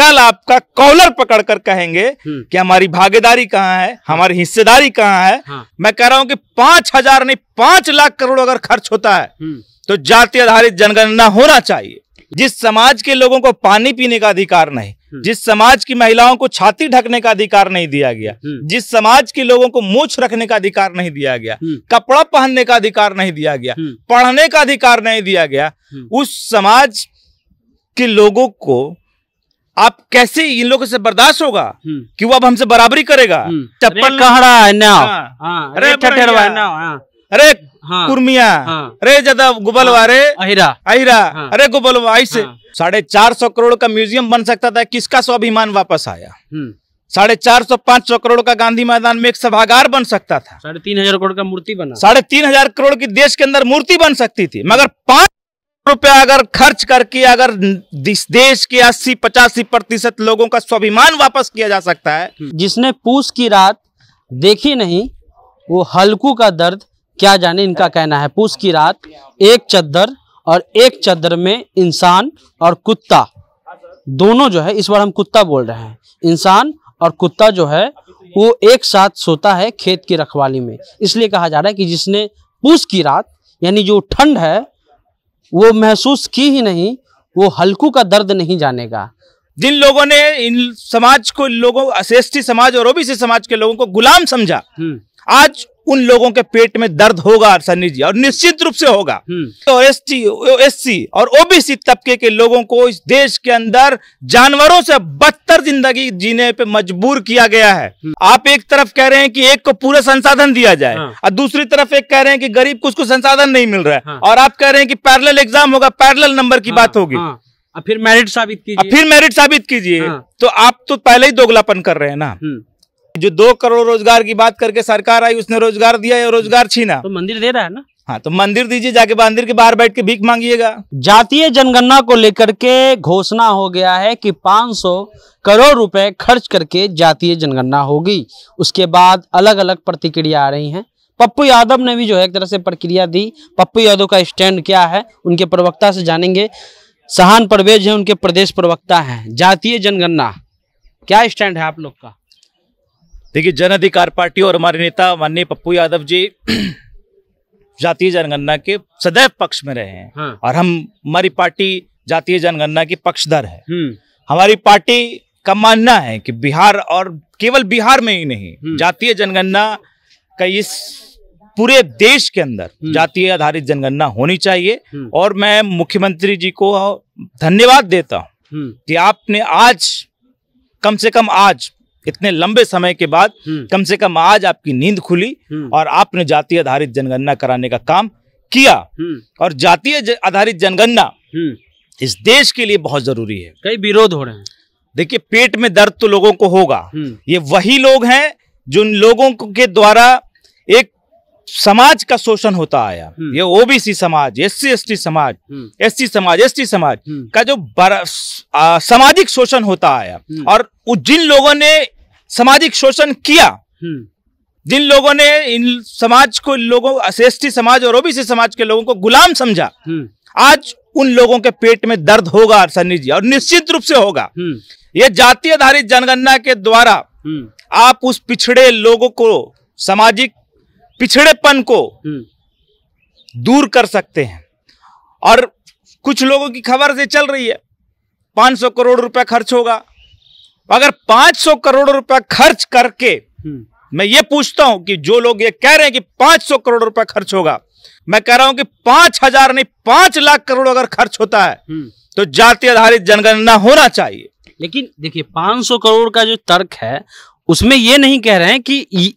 कल आपका कॉलर पकड़ कर कहेंगे हम्म। कि हमारी भागीदारी कहाँ है हमारी हिस्सेदारी कहाँ है हाँ। मैं कह रहा हूं कि पांच हजार नहीं पांच लाख करोड़ अगर खर्च होता है हम्म। तो जाति आधारित जनगणना होना चाहिए जिस समाज के लोगों को पानी पीने का अधिकार नहीं हम्म। जिस समाज की महिलाओं को छाती ढकने का अधिकार नहीं दिया गया जिस समाज के लोगों को मूछ रखने का अधिकार नहीं दिया गया कपड़ा पहनने का अधिकार नहीं दिया गया पढ़ने का अधिकार नहीं दिया गया उस समाज के लोगों को आप कैसे इन लोगों से बर्दाश्त होगा हम्म। कि वो अब हमसे बराबरी करेगा हम्म। चप्पल कह रहा है ना हाँ। हाँ, अरे अरे हाँ। कुर्मिया अरे ज्यादा गुबलवा वे अहिरा अहिरा अरे गुबल ऐसे साढ़े चार सौ करोड़ का म्यूजियम बन सकता था किसका स्वाभिमान वापस आया हम्म। साढ़े चार सौ पांच सौ करोड़ का गांधी मैदान में एक सभागार बन सकता था साढ़े तीन हजार करोड़ का मूर्ति बना साढ़े तीन हजार करोड़ की देश के अंदर मूर्ति बन सकती थी मगर पांच रुपया अगर खर्च करके अगर देश के अस्सी पचासी प्रतिशत लोगों का स्वाभिमान वापस किया जा सकता है हम्म। जिसने पूस की रात देखी नहीं वो हल्कू का दर्द क्या जाने इनका कहना है पूछ की रात एक चद्दर और एक चद्दर में इंसान और कुत्ता दोनों जो है इस बार हम कुत्ता बोल रहे हैं इंसान और कुत्ता जो है वो एक साथ सोता है खेत की रखवाली में इसलिए कहा जा रहा है कि जिसने पूस की रात यानी जो ठंड है वो महसूस की ही नहीं वो हल्कू का दर्द नहीं जानेगा जिन लोगों ने इन समाज को लोगों एस समाज और ओबीसी समाज के लोगों को गुलाम समझा हम्म। आज उन लोगों के पेट में दर्द होगा सन्नी जी और निश्चित रूप से होगा हम्म। तो एस टी एस सी और ओबीसी तबके के लोगों को इस देश के अंदर जानवरों से बदतर जिंदगी जीने पे मजबूर किया गया है हम्म। आप एक तरफ कह रहे हैं कि एक को पूरा संसाधन दिया जाए हाँ। और दूसरी तरफ एक कह रहे हैं कि गरीब को उसको संसाधन नहीं मिल रहा है हाँ। और आप कह रहे हैं कि पैरल एग्जाम होगा पैरल नंबर की हाँ, बात होगी हाँ। फिर मेरिट साबित कीजिए फिर मेरिट साबित कीजिए हाँ। तो आप तो पहले ही दोगलापन कर रहे हैं ना हम्म। जो दो करोड़ रोजगार की बात करके सरकार आई उसने रोजगार दिया या रोजगार छीना तो मंदिर दे रहा है ना हाँ तो मंदिर दीजिए जाके मंदिर के बाहर बैठ के भीख मांगिएगा जातीय जनगणना को लेकर के घोषणा हो गया है कि 500 करोड़ रुपए खर्च करके जातीय जनगणना होगी उसके बाद अलग अलग प्रतिक्रिया आ रही हैं पप्पू यादव ने भी जो है एक तरह से प्रक्रिया दी पप्पू यादव का स्टैंड क्या है उनके प्रवक्ता से जानेंगे सहान परवेज है उनके प्रदेश प्रवक्ता है जातीय जनगणना क्या स्टैंड है आप लोग का देखिए जन अधिकार पार्टी और हमारे नेता माननीय पप्पू यादव जी जातीय जनगणना के सदैव पक्ष में रहे हैं हाँ। और हम हमारी पार्टी जातीय जनगणना की पक्षधर है हम्म। हमारी पार्टी का मानना है कि बिहार और केवल बिहार में ही नहीं हम्म। जातीय जनगणना का इस पूरे देश के अंदर हम्म। जातीय आधारित जनगणना होनी चाहिए और मैं मुख्यमंत्री जी को धन्यवाद देता हूँ कि आपने आज कम से कम आज इतने लंबे समय के बाद हम्म। कम से कम आज आपकी नींद खुली हम्म। और आपने जाति आधारित जनगणना कराने का काम किया हम्म। और जातीय आधारित जनगणना इस देश के लिए बहुत जरूरी है कई विरोध हो रहे हैं देखिए पेट में दर्द तो लोगों को होगा ये वही लोग हैं जिन लोगों के द्वारा एक समाज का शोषण होता आया हम्म। ये ओबीसी समाज एस सी समाज हम्म। सी समाज टी समाज हम्म। का जो सामाजिक शोषण होता आया और जिन लोगों ने सामाजिक शोषण किया जिन लोगों ने इन समाज को लोगों एस टी समाज और ओबीसी समाज के लोगों को गुलाम समझा आज उन लोगों के पेट में दर्द होगा सन्नी जी और निश्चित रूप से होगा ये जाति आधारित जनगणना के द्वारा आप उस पिछड़े लोगों को सामाजिक पिछड़ेपन को हम्म। दूर कर सकते हैं और कुछ लोगों की खबर से चल रही है 500 करोड़ रुपया खर्च होगा अगर 500 करोड़ रुपया खर्च करके हम्म। मैं ये पूछता हूं कि जो लोग ये कह रहे हैं कि 500 करोड़ रुपया खर्च होगा मैं कह रहा हूं कि पांच हजार नहीं पांच लाख करोड़ अगर खर्च होता है हम्म। तो जाति आधारित जनगणना होना चाहिए लेकिन देखिए 500 करोड़ का जो तर्क है उसमें ये नहीं कह रहे हैं कि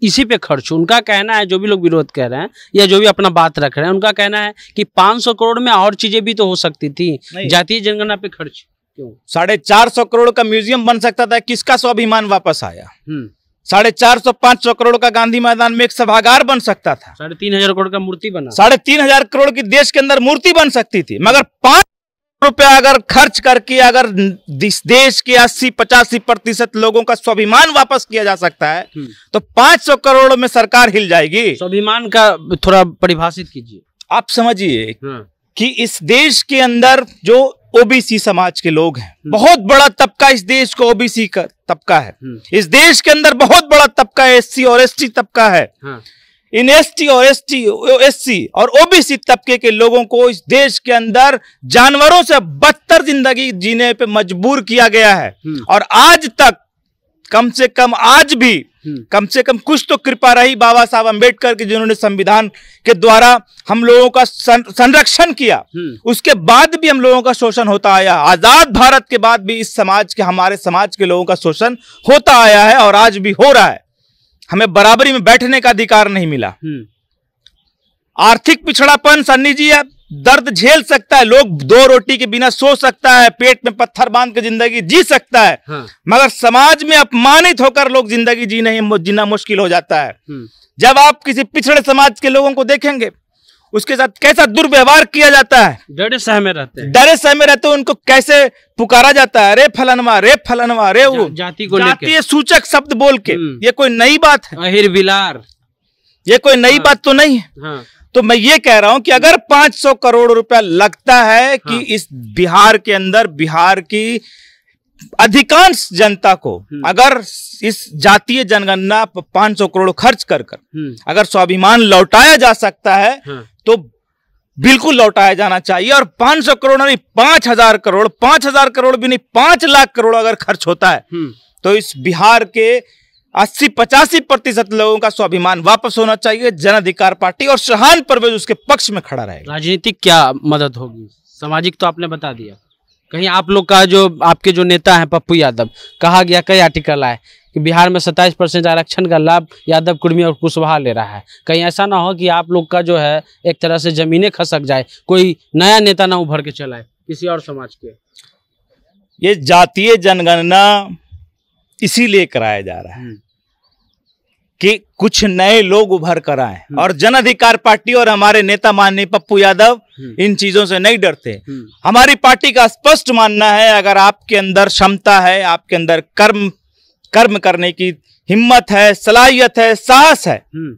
इसी पे खर्च उनका कहना है जो भी लोग विरोध कह रहे हैं या जो भी अपना बात रख रहे हैं उनका कहना है कि 500 करोड़ में और चीजें भी तो हो सकती थी जातीय जनगणना पे खर्च क्यों साढ़े चार सौ करोड़ का म्यूजियम बन सकता था किसका स्वाभिमान वापस आया हम्म। साढ़े चार सौ पांच सौ करोड़ का गांधी मैदान में एक सभागार बन सकता था साढ़े तीन हजार करोड़ का मूर्ति बना साढ़े तीन हजार करोड़ की देश के अंदर मूर्ति बन सकती थी मगर पांच रुपया अगर खर्च करके अगर देश के 80 पचासी प्रतिशत लोगों का स्वाभिमान वापस किया जा सकता है हम्म। तो 500 करोड़ में सरकार हिल जाएगी स्वाभिमान का थोड़ा परिभाषित कीजिए आप समझिए हाँ। कि इस देश के अंदर जो ओबीसी समाज के लोग हैं हम्म। बहुत बड़ा तबका इस देश को ओबीसी का तबका है हम्म। इस देश के अंदर बहुत बड़ा तबका एस और एस तबका है हाँ। इन एसटी और एसटी एससी और ओबीसी तबके के लोगों को इस देश के अंदर जानवरों से बदतर जिंदगी जीने पे मजबूर किया गया है हम्म। और आज तक कम से कम आज भी हम्म। कम से कम कुछ तो कृपा रही बाबा साहब अंबेडकर की जिन्होंने संविधान के द्वारा हम लोगों का संरक्षण किया हम्म। उसके बाद भी हम लोगों का शोषण होता आया आजाद भारत के बाद भी इस समाज के हमारे समाज के लोगों का शोषण होता आया है और आज भी हो रहा है हमें बराबरी में बैठने का अधिकार नहीं मिला हम्म। आर्थिक पिछड़ापन सन्नी जी है दर्द झेल सकता है लोग दो रोटी के बिना सो सकता है पेट में पत्थर बांध के जिंदगी जी सकता है हाँ। मगर समाज में अपमानित होकर लोग जिंदगी जीने जीना मुश्किल हो जाता है हम्म। जब आप किसी पिछड़े समाज के लोगों को देखेंगे उसके साथ कैसा दुर्व्यवहार किया जाता है डरे सह में रहते हैं डरे में रहते हैं उनको कैसे पुकारा जाता है अरे फलनवा रे फलनवा रे वो जाति को जातीय सूचक शब्द बोल के हम्म। ये कोई नई बात है अहिर बिलार ये कोई नई हाँ, बात तो नहीं है हाँ, तो मैं ये कह रहा हूं कि अगर 500 करोड़ रुपया लगता है कि हाँ, इस बिहार के अंदर बिहार की अधिकांश जनता को हम्म। अगर इस जातीय जनगणना पर 500 करोड़ खर्च कर कर हम्म। अगर स्वाभिमान लौटाया जा सकता है हाँ। तो बिल्कुल लौटाया जाना चाहिए और 500 करोड़ नहीं हजार करोड़ पांच हजार करोड़ भी नहीं पांच लाख करोड़ अगर खर्च होता है हम्म। तो इस बिहार के अस्सी पचासी प्रतिशत लोगों का स्वाभिमान वापस होना चाहिए जन अधिकार पार्टी और शहान परवेज उसके पक्ष में खड़ा रहेगा राजनीतिक क्या मदद होगी सामाजिक तो आपने बता दिया कहीं आप लोग का जो आपके जो नेता हैं पप्पू यादव कहा गया कई आर्टिकल आए कि बिहार में 27 परसेंट आरक्षण का लाभ यादव कुर्मी और कुशवाहा ले रहा है कहीं ऐसा ना हो कि आप लोग का जो है एक तरह से ज़मीनें खसक जाए कोई नया नेता ना उभर के चलाए किसी और समाज के ये जातीय जनगणना इसीलिए कराया जा रहा है हम्म। कि कुछ नए लोग उभर कर आए हम्म। और जन अधिकार पार्टी और हमारे नेता माननीय पप्पू यादव हम्म। इन चीजों से नहीं डरते हमारी पार्टी का स्पष्ट मानना है अगर आपके अंदर क्षमता है आपके अंदर कर्म कर्म करने की हिम्मत है सलाहियत है साहस है हम्म।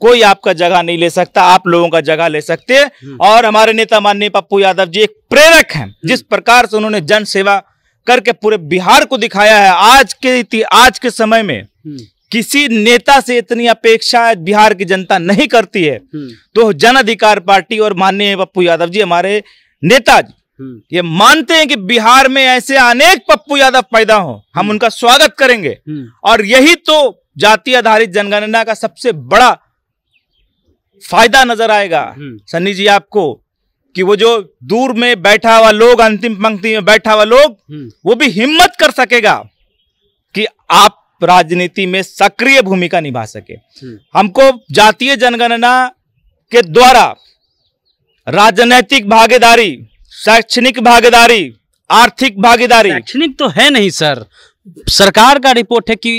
कोई आपका जगह नहीं ले सकता आप लोगों का जगह ले सकते हैं हम्म। और हमारे नेता माननीय पप्पू यादव जी एक प्रेरक हैं हम्म। जिस प्रकार से उन्होंने जन सेवा करके पूरे बिहार को दिखाया है आज के आज के समय में किसी नेता से इतनी अपेक्षा बिहार की जनता नहीं करती है तो जन अधिकार पार्टी और माननीय पप्पू यादव जी हमारे नेता जी हम्म। ये मानते हैं कि बिहार में ऐसे अनेक पप्पू यादव पैदा हो हम हम्म। उनका स्वागत करेंगे हम्म। और यही तो जाति आधारित जनगणना का सबसे बड़ा फायदा नजर आएगा सन्नी जी आपको कि वो जो दूर में बैठा हुआ लोग अंतिम पंक्ति में बैठा हुआ लोग वो भी हिम्मत कर सकेगा कि आप राजनीति में सक्रिय भूमिका निभा सके हमको जातीय जनगणना के द्वारा राजनैतिक भागीदारी शैक्षणिक भागीदारी आर्थिक भागीदारी शैक्षणिक तो है नहीं सर सरकार का रिपोर्ट है कि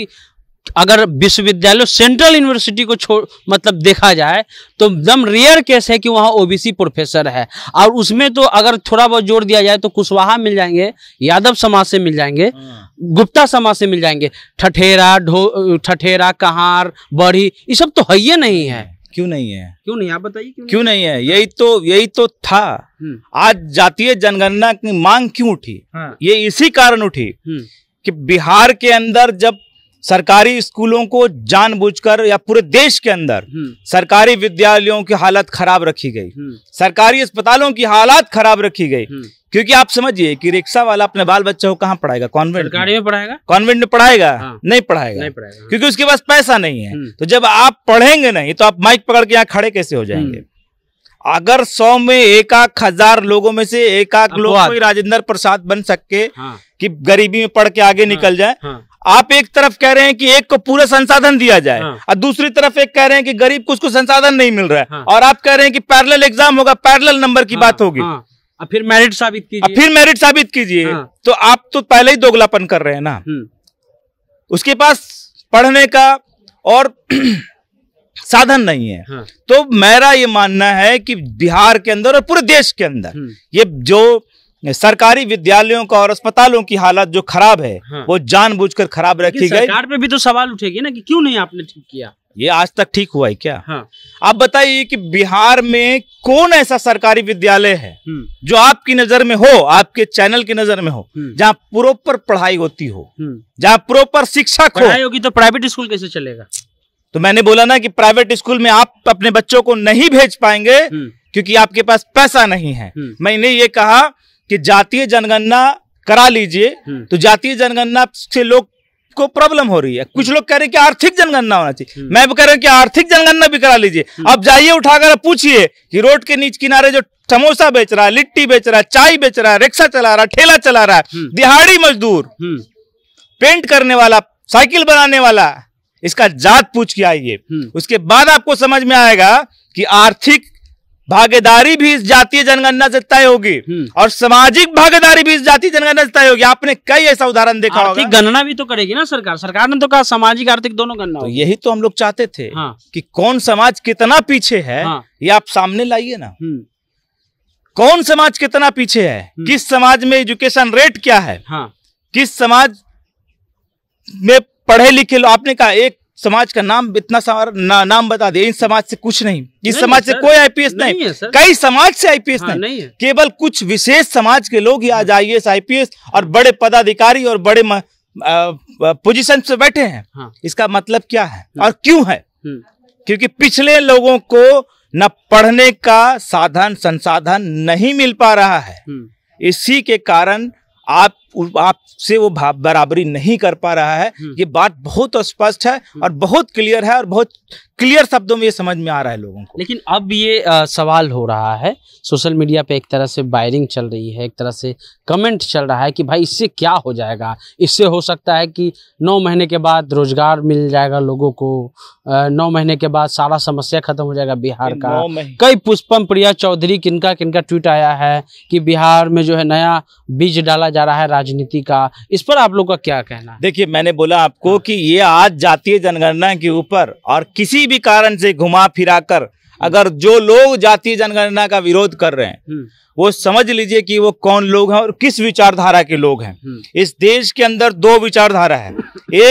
अगर विश्वविद्यालय सेंट्रल यूनिवर्सिटी को छोड़ मतलब देखा जाए तो एकदम रेयर केस है कि वहाँ ओबीसी प्रोफेसर है और उसमें तो अगर थोड़ा बहुत जोर दिया जाए तो कुशवाहा मिल जाएंगे यादव समाज से मिल जाएंगे हाँ। गुप्ता समाज से मिल जाएंगे ठठेरा ढो ठठेरा कहार बड़ी ये सब तो है ही नहीं है क्यों नहीं है क्यों नहीं आप बताइए क्यों, क्यों नहीं है यही तो यही तो था हम्म। आज जातीय जनगणना की मांग क्यों उठी हाँ। ये इसी कारण उठी हम्म। कि बिहार के अंदर जब सरकारी स्कूलों को जानबूझकर या पूरे देश के अंदर हम्म। सरकारी विद्यालयों की हालत खराब रखी गई हम्म। सरकारी अस्पतालों की हालत खराब रखी गई हम्म। क्योंकि आप समझिए कि रिक्शा वाला अपने बाल बच्चों को कहाँ पढ़ाएगा कॉन्वेंट में पढ़ाएगा कॉन्वेंट में पढ़ाएगा हाँ। नहीं पढ़ाएगा नहीं पढ़ाएगा क्योंकि उसके पास पैसा नहीं है तो जब आप पढ़ेंगे नहीं तो आप माइक पकड़ के यहाँ खड़े कैसे हो जाएंगे अगर सौ में एक आख हजार लोगों में से एक आख लोग राजेंद्र प्रसाद बन सके हाँ। कि गरीबी में पढ़ के आगे हाँ। निकल जाए हाँ। आप एक तरफ कह रहे हैं कि एक को पूरा संसाधन दिया जाए हाँ। और दूसरी तरफ एक कह रहे हैं कि गरीब को उसको संसाधन नहीं मिल रहा है हाँ। और आप कह रहे हैं कि पैरेलल एग्जाम होगा पैरेलल नंबर की हाँ, बात होगी हाँ। फिर मेरिट साबित कीजिए फिर मेरिट साबित कीजिए हाँ। तो आप तो पहले ही दोगलापन कर रहे हैं ना हम्म। उसके पास पढ़ने का और साधन नहीं है हाँ। तो मेरा ये मानना है कि बिहार के अंदर और पूरे देश के अंदर हम्म। ये जो सरकारी विद्यालयों का और अस्पतालों की हालत जो खराब है हाँ। वो जानबूझकर खराब रखी गई सरकार पे भी तो सवाल उठेगी ना कि क्यों नहीं आपने ठीक किया ये आज तक ठीक हुआ है क्या हाँ। आप बताइए कि बिहार में कौन ऐसा सरकारी विद्यालय है हम्म। जो आपकी नजर में हो आपके चैनल की नजर में हो हम्म। जहाँ प्रोपर पढ़ाई होती हो हम्म। जहाँ प्रोपर शिक्षक होगी तो प्राइवेट स्कूल कैसे चलेगा तो मैंने बोला ना कि प्राइवेट स्कूल में आप अपने बच्चों को नहीं भेज पाएंगे क्योंकि आपके पास पैसा नहीं है मैंने ये कहा कि जातीय जनगणना करा लीजिए हम्म। तो जातीय जनगणना से लोग को प्रॉब्लम हो रही है कुछ लोग कह रहे हैं कि आर्थिक जनगणना होना चाहिए हम्म। मैं भी कह रहा हूँ कि आर्थिक जनगणना भी करा लीजिए हम्म। अब जाइए उठाकर पूछिए कि रोड के नीचे किनारे जो समोसा बेच रहा है लिट्टी बेच रहा है चाय बेच रहा है रिक्शा चला रहा है ठेला चला रहा है दिहाड़ी मजदूर पेंट करने वाला साइकिल बनाने वाला इसका जात पूछ के आइए उसके बाद आपको समझ में आएगा कि आर्थिक भागीदारी भी इस जातीय जनगणना से तय होगी हम्म। और सामाजिक भागीदारी भी इस जातीय जनगणना से तय होगी आपने कई ऐसा उदाहरण देखा आर्थिक गणना भी तो करेगी ना सरकार सरकार ने तो कहा सामाजिक आर्थिक दोनों गणना तो यही तो हम लोग चाहते थे हाँ। कि कौन समाज कितना पीछे है हाँ। ये आप सामने लाइए ना हम्म। कौन समाज कितना पीछे है हम्म। किस समाज में एजुकेशन रेट क्या है हाँ। किस समाज में पढ़े लिखे आपने कहा एक समाज का नाम इतना सारा ना, नाम बता दे इन समाज से कुछ नहीं इस नहीं समाज से कोई आईपीएस नहीं, नहीं है कई समाज से आईपीएस हाँ, नहीं, नहीं है केवल कुछ विशेष समाज के लोग ही आज आईएएस हाँ। आईपीएस और बड़े पदाधिकारी और बड़े पोजीशन से बैठे हैं हाँ। इसका मतलब क्या है हाँ। और क्यों है हम्म। क्योंकि पिछले लोगों को न पढ़ने का साधन संसाधन नहीं मिल पा रहा है हम्म। इसी के कारण आप आपसे वो बराबरी नहीं कर पा रहा है हम्म। ये बात बहुत स्पष्ट है हम्म। और बहुत क्लियर है और बहुत क्लियर शब्दों में ये समझ में आ रहा है लोगों को लेकिन अब ये आ, सवाल हो रहा है सोशल मीडिया पे एक तरह से बायरिंग चल रही है एक तरह से कमेंट चल रहा है कि भाई इससे क्या हो जाएगा इससे हो सकता है कि नौ महीने के बाद रोजगार मिल जाएगा लोगों को आ, नौ महीने के बाद सारा समस्या खत्म हो जाएगा बिहार का कई पुष्पम प्रिया चौधरी किनका किनका ट्वीट आया है कि बिहार में जो है नया बीज डाला जा रहा है राजनीति का इस पर आप लोग का क्या कहना देखिए मैंने बोला आपको हाँ। कि ये आज जातीय जनगणना के ऊपर और किसी भी कारण से घुमा फिरा कर हम्म। अगर जो लोग जातीय जनगणना का विरोध कर रहे हैं हम्म। वो समझ लीजिए कि वो कौन लोग हैं और किस विचारधारा के लोग हैं हम्म। इस देश के अंदर दो विचारधारा है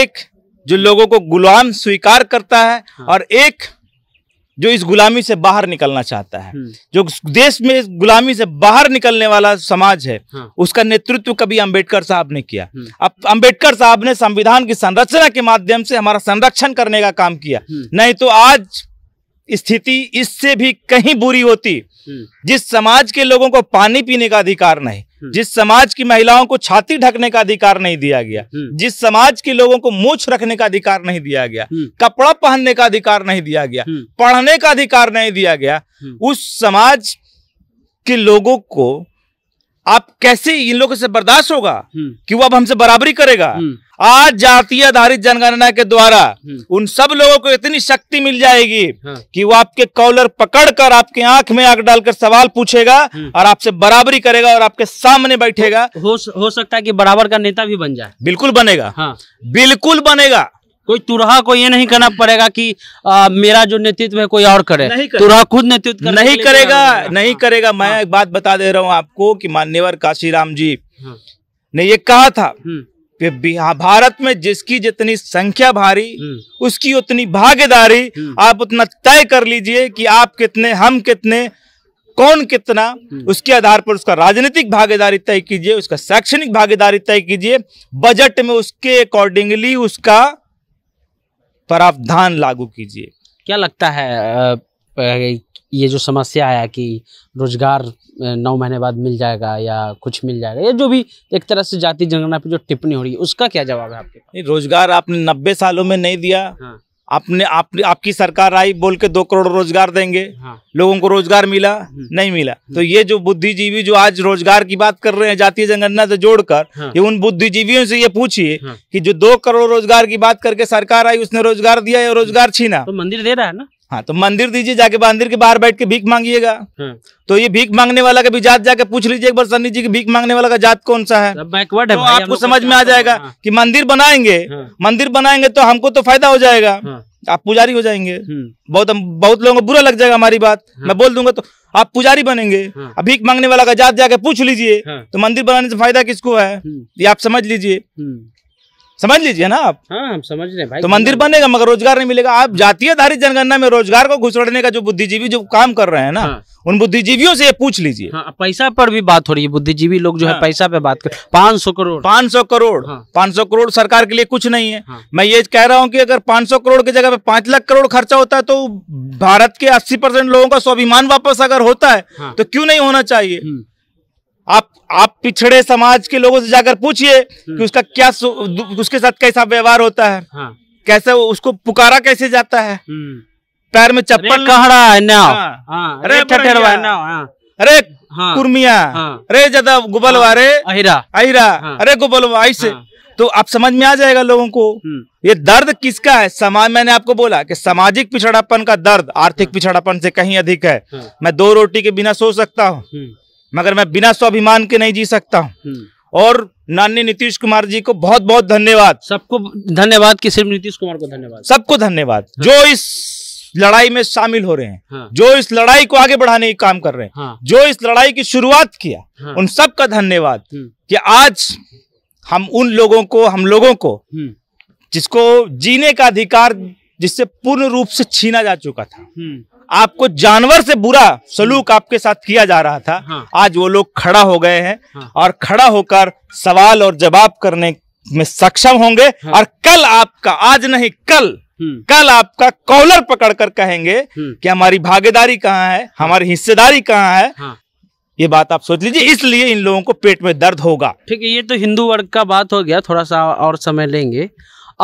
एक जो लोगों को गुलाम स्वीकार करता है हाँ। और एक जो इस गुलामी से बाहर निकलना चाहता है हम्म। जो देश में गुलामी से बाहर निकलने वाला समाज है हाँ। उसका नेतृत्व कभी अंबेडकर साहब ने किया हम्म। अब अंबेडकर साहब ने संविधान की संरचना के माध्यम से हमारा संरक्षण करने का काम किया हम्म। नहीं तो आज स्थिति इससे भी कहीं बुरी होती हम्म। जिस समाज के लोगों को पानी पीने का अधिकार नहीं हम्म। जिस समाज की महिलाओं को छाती ढकने का अधिकार नहीं दिया गया हम्म। जिस समाज के लोगों को मूछ रखने का अधिकार नहीं दिया गया कपड़ा पहनने का अधिकार नहीं दिया गया पढ़ने का अधिकार नहीं दिया गया उस समाज के लोगों को आप कैसे इन लोगों से बर्दाश्त होगा कि वो अब हमसे बराबरी करेगा आज जातीय आधारित जनगणना के द्वारा हम्म। उन सब लोगों को इतनी शक्ति मिल जाएगी हाँ। कि वो आपके कॉलर पकड़कर आपके आंख में आग डालकर सवाल पूछेगा हम्म। और आपसे बराबरी करेगा और आपके सामने बैठेगा हो, हो सकता है कि बराबर का नेता भी बन जाए बिल्कुल बनेगा हाँ। बिल्कुल बनेगा कोई तुरहा को ये नहीं करना पड़ेगा कि आ, मेरा जो नेतृत्व है कोई और करे तुरहा खुद नेतृत्व नहीं करेगा नहीं हाँ। करेगा मैं हाँ। एक बात बता दे रहा हूँ आपको कि मान्यवर काशीराम जी हाँ। ने ये कहा था हम्म। हाँ, भारत में जिसकी जितनी संख्या भारी हम्म। उसकी उतनी भागीदारी हम्म। आप उतना तय कर लीजिए कि आप कितने हम कितने कौन कितना हम्म। उसके आधार पर उसका राजनीतिक भागीदारी तय कीजिए उसका शैक्षणिक भागीदारी तय कीजिए बजट में उसके अकॉर्डिंगली उसका प्रावधान लागू कीजिए क्या लगता है ये जो समस्या आया कि रोज़गार नौ महीने बाद मिल जाएगा या कुछ मिल जाएगा या जो भी एक तरह से जाति जनगणना पे जो टिप्पणी हो रही है उसका क्या जवाब है आपके नहीं रोज़गार आपने नब्बे सालों में नहीं दिया हाँ। आपने आप, आपकी सरकार आई बोल के दो करोड़ रोजगार देंगे हाँ। लोगों को रोजगार मिला हम्म। नहीं मिला हम्म। तो ये जो बुद्धिजीवी जो आज रोजगार की बात कर रहे हैं जातीय जनगणना से जोड़कर हाँ। ये उन बुद्धिजीवियों से ये पूछिए हाँ। कि जो दो करोड़ रोजगार की बात करके सरकार आई उसने रोजगार दिया या रोजगार छीना तो मंदिर दे रहा है ना हाँ तो मंदिर दीजिए जाके मंदिर के बाहर बैठ के भीख मांगिएगा हम्म। तो ये भीख मांगने वाला का भी जात जाके पूछ लीजिए एक बार सन्नी जी की भीख मांगने वाला का जात कौन सा है बैकवर्ड तो आपको समझ में आ जाएगा हाँ। कि मंदिर बनाएंगे हाँ। मंदिर बनाएंगे तो हमको तो फायदा हो जाएगा हाँ। आप पुजारी हो जाएंगे हम्म। बहुत बहुत लोगों को बुरा लग जाएगा हमारी बात मैं बोल दूंगा तो आप पुजारी बनेंगे भीख मांगने वाला का जात जाके पूछ लीजिए तो मंदिर बनाने से फायदा किसको है हम्म। ये आप समझ लीजिए समझ लीजिए ना आप हाँ हम समझ रहे हैं भाई तो मंदिर बनेगा मगर रोजगार नहीं मिलेगा आप जातीय आधारित जनगणना में रोजगार को घुसड़ने का जो बुद्धिजीवी जो काम कर रहे हैं ना हाँ। उन बुद्धिजीवियों से ये पूछ लीजिए हाँ, पैसा पर भी बात हो रही है बुद्धिजीवी लोग जो हाँ। है पैसा पे बात कर पांच सौ करोड़ पाँच सौ करोड़ हाँ। सौ करोड़ सरकार के लिए कुछ नहीं है हाँ। मैं ये कह रहा हूँ कि अगर पांच सौ करोड़ की जगह पे पांच लाख करोड़ खर्चा होता है तो भारत के अस्सी परसेंट लोगों का स्वाभिमान वापस अगर होता है हाँ। तो क्यों नहीं होना चाहिए हम्म। आप आप पिछड़े समाज के लोगों से जाकर पूछिए कि हम्म। उसका क्या उसके साथ कैसा व्यवहार होता है हाँ। कैसे उसको पुकारा कैसे जाता है हम्म। पैर में चप्पल कह रहा है ना हाँ। हाँ, अरे हाँ। अरे कुर्मिया अरे ज्यादा गुबलवा अरे अहिरा अहिरा अरे गुबलवा ऐसे तो आप समझ में आ जाएगा लोगों को हम्म। ये दर्द किसका है समाज मैंने आपको बोला कि सामाजिक पिछड़ापन का दर्द आर्थिक पिछड़ापन से कहीं अधिक है मैं दो रोटी के बिना सो सकता हूँ मगर मैं बिना स्वाभिमान के नहीं जी सकता हूँ हम्म। और नानी नीतीश कुमार जी को बहुत बहुत धन्यवाद सबको धन्यवाद कि सिर्फ नीतीश कुमार को धन्यवाद सबको धन्यवाद हाँ। जो इस लड़ाई में शामिल हो रहे हैं हाँ। जो इस लड़ाई को आगे बढ़ाने का काम कर रहे हैं हाँ। जो इस लड़ाई की शुरुआत किया हाँ। उन सब का धन्यवाद हम्म। कि आज हम उन लोगों को हम लोगों को हम्म। जिसको जीने का अधिकार जिससे पूर्ण रूप से छीना जा चुका था आपको जानवर से बुरा सलूक आपके साथ किया जा रहा था हाँ। आज वो लोग खड़ा हो गए हैं हाँ। और खड़ा होकर सवाल और जवाब करने में सक्षम होंगे हाँ। और कल आपका आज नहीं कल हम्म। कल आपका कॉलर पकड़कर कहेंगे हम्म। कि हमारी भागीदारी कहाँ है हमारी हिस्सेदारी कहाँ है हाँ। ये बात आप सोच लीजिए इसलिए इन लोगों को पेट में दर्द होगा ठीक है ये तो हिंदू वर्ग का बात हो गया थोड़ा सा और समय लेंगे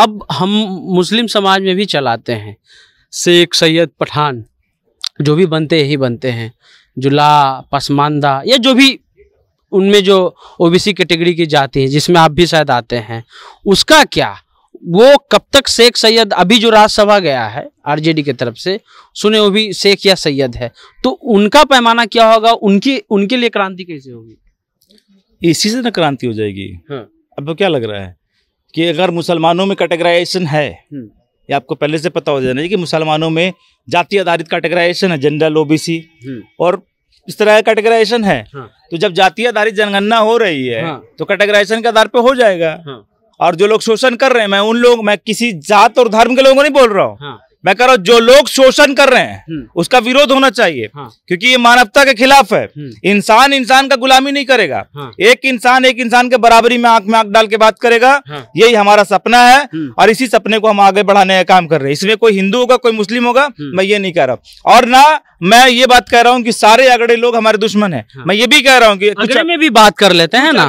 अब हम मुस्लिम समाज में भी चलाते हैं शेख सैयद पठान जो भी बनते यही बनते हैं जुला पसमानदा या जो भी उनमें जो ओबीसी कैटेगरी की जाती है जिसमें आप भी शायद आते हैं उसका क्या वो कब तक शेख सैयद अभी जो राज्यसभा गया है आरजेडी की तरफ से सुने वो भी शेख या सैयद है तो उनका पैमाना क्या होगा उनकी उनके लिए क्रांति कैसे होगी इसी से ना क्रांति हो जाएगी हाँ। अब तो क्या लग रहा है कि अगर मुसलमानों में कैटेगराइजेशन है हम्म। ये आपको पहले से पता हो जाना कि मुसलमानों में जाति आधारित कैटेगराइजेशन है जनरल ओबीसी हम्म। और इस तरह का कैटेगराइजेशन है हाँ। तो जब जाति आधारित जनगणना हो रही है हाँ। तो कैटेगराइजेशन के आधार पर हो जाएगा हाँ। और जो लोग शोषण कर रहे हैं मैं उन लोग मैं किसी जात और धर्म के लोगों को नहीं बोल रहा हूँ हाँ। मैं कह रहा हूँ जो लोग शोषण कर रहे हैं हम्म। उसका विरोध होना चाहिए हाँ। क्योंकि ये मानवता के खिलाफ है हम्म। इंसान इंसान का गुलामी नहीं करेगा हाँ। एक इंसान एक इंसान के बराबरी में आंख में आंख डाल के बात करेगा हाँ। यही हमारा सपना है हम्म। और इसी सपने को हम आगे बढ़ाने का काम कर रहे हैं इसमें कोई हिंदू होगा कोई मुस्लिम होगा मैं ये नहीं कह रहा हूँ और ना मैं ये बात कह रहा हूँ की सारे आगड़े लोग हमारे दुश्मन है हाँ। मैं ये भी कह रहा हूँ की आगरे में भी बात कर लेते हैं ना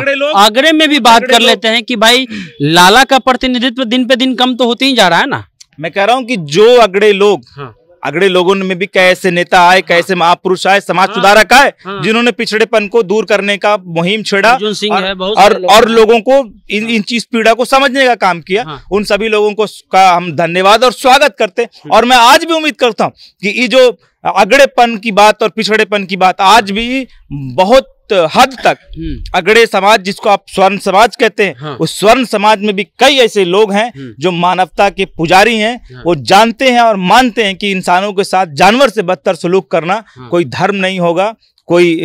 आगरे में भी बात कर लेते हैं की भाई लाला का प्रतिनिधित्व दिन पे दिन कम तो होते ही जा रहा है ना मैं कह रहा हूँ कि जो अगड़े लोग हाँ। अगड़े लोगों में भी कैसे नेता आए कैसे महापुरुष आए समाज हाँ, सुधारक आए हाँ, जिन्होंने पिछड़ेपन को दूर करने का मुहिम छेड़ा और, है, बहुत और, लोग और लोगों को इन हाँ। इन चीज पीड़ा को समझने का काम किया हाँ। उन सभी लोगों को का हम धन्यवाद और स्वागत करते हाँ। और मैं आज भी उम्मीद करता हूँ कि ये जो अगड़ेपन की बात और पिछड़ेपन की बात आज भी बहुत हद तक हम्म। अगड़े समाज जिसको आप स्वर्ण समाज कहते हैं हाँ। उस स्वर्ण समाज में भी कई ऐसे लोग हैं हम्म। जो मानवता के पुजारी हैं हाँ। वो जानते हैं और मानते हैं कि इंसानों के साथ जानवर से बदतर सलूक करना हाँ। कोई धर्म नहीं होगा कोई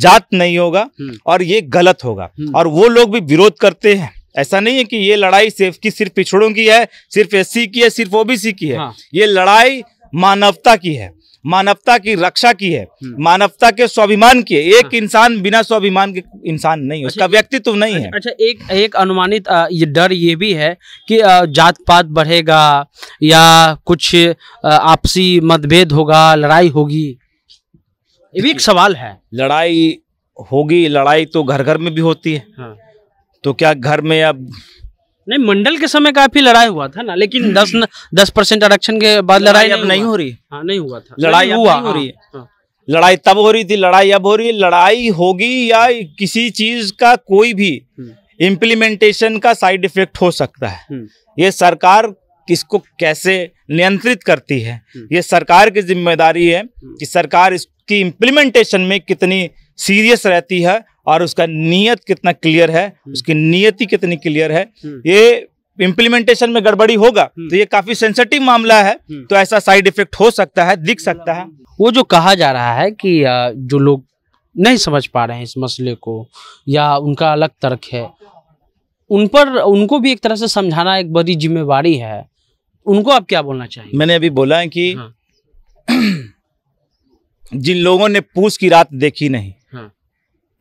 जात नहीं होगा हम्म। और ये गलत होगा और वो लोग भी विरोध करते हैं ऐसा नहीं है कि ये लड़ाई सिर्फ की सिर्फ पिछड़ों की है सिर्फ एस की है सिर्फ ओबीसी की है हाँ। ये लड़ाई मानवता की है मानवता की रक्षा की है हम्म। मानवता के स्वाभिमान की है एक हाँ। इंसान बिना स्वाभिमान के इंसान नहीं है अच्छा, उसका व्यक्तित्व नहीं अच्छा, है अच्छा एक एक अनुमानित ये डर ये भी है कि जात पात बढ़ेगा या कुछ आपसी मतभेद होगा लड़ाई होगी ये भी एक सवाल है लड़ाई होगी लड़ाई तो घर घर में भी होती है हाँ। तो क्या घर में अब नहीं मंडल के समय काफी लड़ाई हुआ था ना लेकिन हम्म। दस न, दस परसेंट आरक्षण के बाद लड़ाई अब नहीं हो रही हाँ नहीं हुआ था लड़ाई हुआ हो रही है हाँ। लड़ाई तब हो रही थी लड़ाई अब हो रही है लड़ाई होगी या किसी चीज का कोई भी इम्प्लीमेंटेशन का साइड इफेक्ट हो सकता है हम्म। ये सरकार किसको कैसे नियंत्रित करती है हम्म। ये सरकार की जिम्मेदारी है कि सरकार इसकी इम्प्लीमेंटेशन में कितनी सीरियस रहती है और उसका नियत कितना क्लियर है हम्म। उसकी नियति कितनी क्लियर है हम्म। ये इम्प्लीमेंटेशन में गड़बड़ी होगा हम्म। तो ये काफी सेंसिटिव मामला है तो ऐसा साइड इफेक्ट हो सकता है दिख सकता है वो जो कहा जा रहा है कि जो लोग नहीं समझ पा रहे हैं इस मसले को या उनका अलग तर्क है उन पर उनको भी एक तरह से समझाना एक बड़ी जिम्मेवारी है उनको आप क्या बोलना चाहिए मैंने अभी बोला है कि हाँ। जिन लोगों ने पूछ की रात देखी नहीं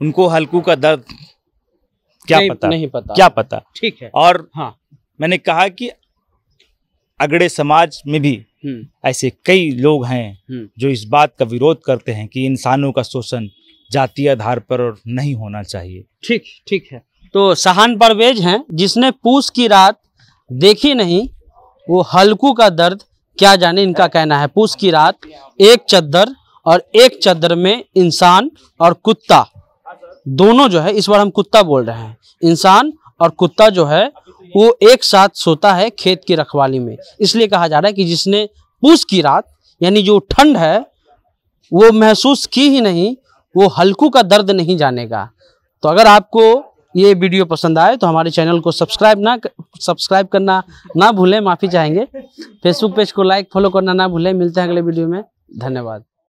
उनको हल्कू का दर्द क्या नहीं, पता नहीं पता क्या पता ठीक है और हाँ मैंने कहा कि अगड़े समाज में भी हम्म। ऐसे कई लोग हैं हम्म। जो इस बात का विरोध करते हैं कि इंसानों का शोषण जातीय आधार पर और नहीं होना चाहिए ठीक ठीक है तो सहान परवेज हैं जिसने पूछ की रात देखी नहीं वो हल्कू का दर्द क्या जाने इनका कहना है पूस की रात एक चद्दर और एक चद्दर में इंसान और कुत्ता दोनों जो है इस बार हम कुत्ता बोल रहे हैं इंसान और कुत्ता जो है वो एक साथ सोता है खेत की रखवाली में इसलिए कहा जा रहा है कि जिसने पूछ की रात यानी जो ठंड है वो महसूस की ही नहीं वो हल्कू का दर्द नहीं जानेगा तो अगर आपको ये वीडियो पसंद आए तो हमारे चैनल को सब्सक्राइब ना सब्सक्राइब करना ना भूलें माफ़ी चाहेंगे फेसबुक पेज को लाइक फॉलो करना ना भूलें मिलते हैं अगले वीडियो में धन्यवाद